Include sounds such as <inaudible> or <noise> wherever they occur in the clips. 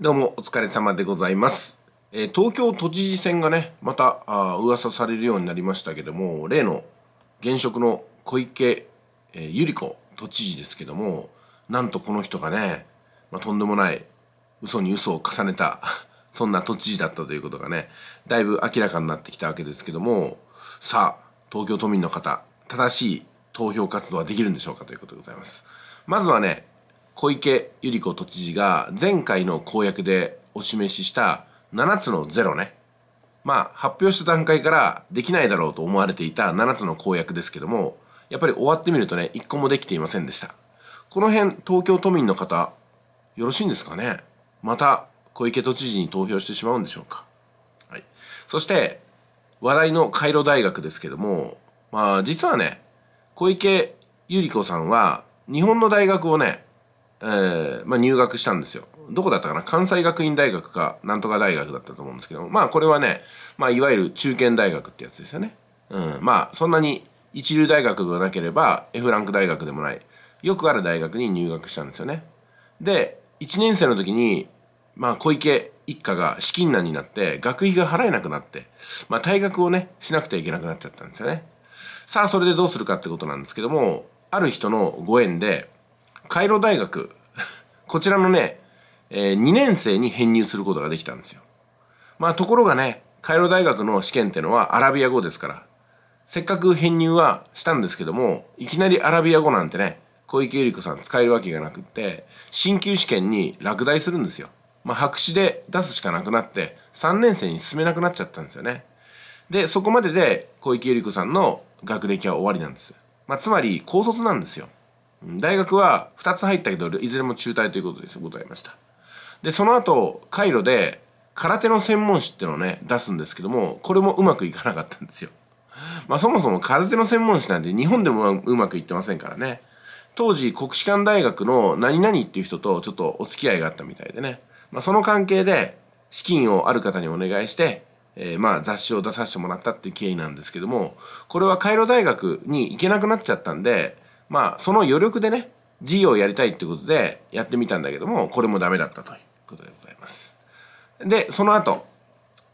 どうもお疲れ様でございます。えー、東京都知事選がね、またあ噂されるようになりましたけども、例の現職の小池、えー、百合子都知事ですけども、なんとこの人がね、まあ、とんでもない嘘に嘘を重ねた、<laughs> そんな都知事だったということがね、だいぶ明らかになってきたわけですけども、さあ、東京都民の方、正しい投票活動はできるんでしょうかということでございます。まずはね、小池百合子都知事が前回の公約でお示しした7つのゼロね。まあ、発表した段階からできないだろうと思われていた7つの公約ですけども、やっぱり終わってみるとね、1個もできていませんでした。この辺、東京都民の方、よろしいんですかねまた、小池都知事に投票してしまうんでしょうかはい。そして、話題のカイロ大学ですけども、まあ、実はね、小池百合子さんは、日本の大学をね、えー、まあ、入学したんですよ。どこだったかな関西学院大学か、なんとか大学だったと思うんですけど、まあこれはね、まあいわゆる中堅大学ってやつですよね。うん。まあそんなに一流大学ではなければ F ランク大学でもない、よくある大学に入学したんですよね。で、1年生の時に、まあ小池一家が資金難になって、学費が払えなくなって、まあ退学をね、しなくてはいけなくなっちゃったんですよね。さあそれでどうするかってことなんですけども、ある人のご縁で、カイロ大学 <laughs> こちらのね、えー、2年生に編入することができたんですよ。まあところがね、カイロ大学の試験ってのはアラビア語ですから、せっかく編入はしたんですけども、いきなりアラビア語なんてね、小池百合子さん使えるわけがなくって、進級試験に落第するんですよ。まあ白紙で出すしかなくなって、3年生に進めなくなっちゃったんですよね。で、そこまでで小池百合子さんの学歴は終わりなんです。まあつまり高卒なんですよ。大学は2つ入ったけどいずれも中退ということですございましたでその後カイロで空手の専門誌っていうのをね出すんですけどもこれもうまくいかなかったんですよまあそもそも空手の専門誌なんて日本でもうまくいってませんからね当時国士舘大学の何々っていう人とちょっとお付き合いがあったみたいでね、まあ、その関係で資金をある方にお願いしてえー、まあ雑誌を出させてもらったっていう経緯なんですけどもこれはカイロ大学に行けなくなっちゃったんでまあ、その余力でね、事業をやりたいってことでやってみたんだけども、これもダメだったということでございます。で、その後、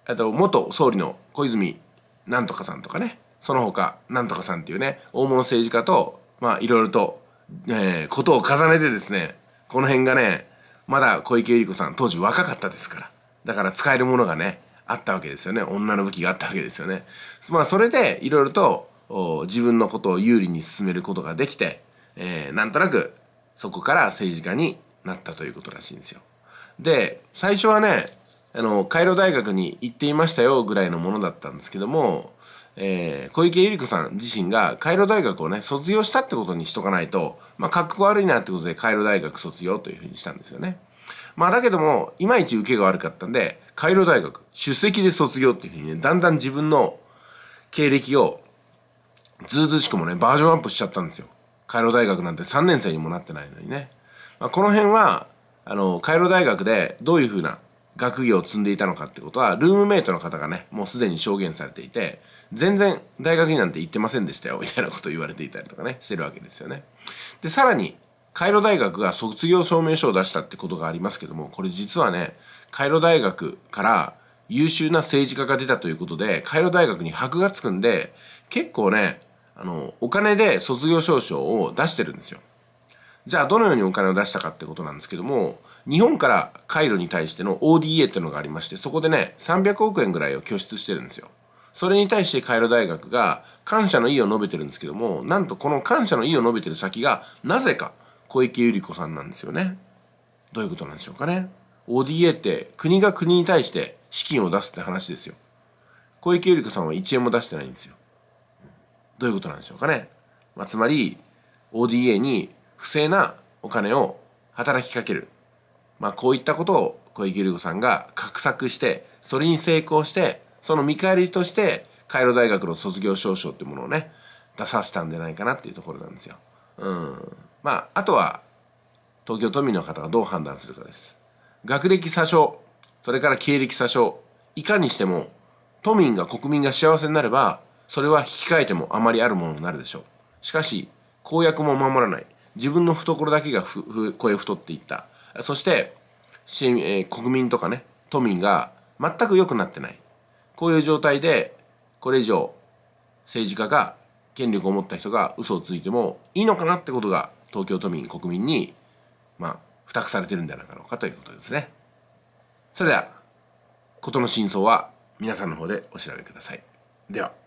あと、元総理の小泉なんとかさんとかね、その他、なんとかさんっていうね、大物政治家と、まあ、いろいろと、えー、ことを重ねてですね、この辺がね、まだ小池百合子さん、当時若かったですから。だから使えるものがね、あったわけですよね。女の武器があったわけですよね。まあ、それで、いろいろと、自分のことを有利に進めることができて、えー、なんとなくそこから政治家になったということらしいんですよ。で最初はねあのカイロ大学に行っていましたよぐらいのものだったんですけども、えー、小池百合子さん自身がカイロ大学をね卒業したってことにしとかないとまあ格好悪いなってことでカイロ大学卒業というふうにしたんですよね。まあだけどもいまいち受けが悪かったんでカイロ大学首席で卒業っていうふうにねだんだん自分の経歴をずうずしくもね、バージョンアップしちゃったんですよ。カイロ大学なんて3年生にもなってないのにね。まあ、この辺は、あの、カイロ大学でどういうふうな学業を積んでいたのかってことは、ルームメイトの方がね、もうすでに証言されていて、全然大学になんて行ってませんでしたよ、みたいなことを言われていたりとかね、してるわけですよね。で、さらに、カイロ大学が卒業証明書を出したってことがありますけども、これ実はね、カイロ大学から優秀な政治家が出たということで、カイロ大学に箔がつくんで、結構ね、あのお金で卒業証書を出してるんですよじゃあどのようにお金を出したかってことなんですけども日本からカイロに対しての ODA ってのがありましてそこでね300億円ぐらいを拠出してるんですよそれに対してカイロ大学が感謝の意を述べてるんですけどもなんとこの感謝の意を述べてる先がなぜか小池百合子さんなんですよねどういうことなんでしょうかね ODA って国が国に対して資金を出すって話ですよ小池百合子さんは1円も出してないんですよどういうことなんでしょうかね。まあ、つまり ODA に不正なお金を働きかける。まあ、こういったことを小池百合子さんが画策して、それに成功して、その見返りとして、カイロ大学の卒業証書ってものをね、出させたんじゃないかなっていうところなんですよ。うん。まあ、あとは、東京都民の方がどう判断するかです。学歴詐称、それから経歴詐称、いかにしても、都民が国民が幸せになれば、それは引き換えてもあまりあるものになるでしょう。しかし、公約も守らない。自分の懐だけがふふ声太っていった。そして、しえー、国民とかね、都民が全く良くなってない。こういう状態で、これ以上、政治家が、権力を持った人が嘘をついてもいいのかなってことが、東京都民、国民に、まあ、付託されてるんじゃなかろうかということですね。それでは、事の真相は皆さんの方でお調べください。では。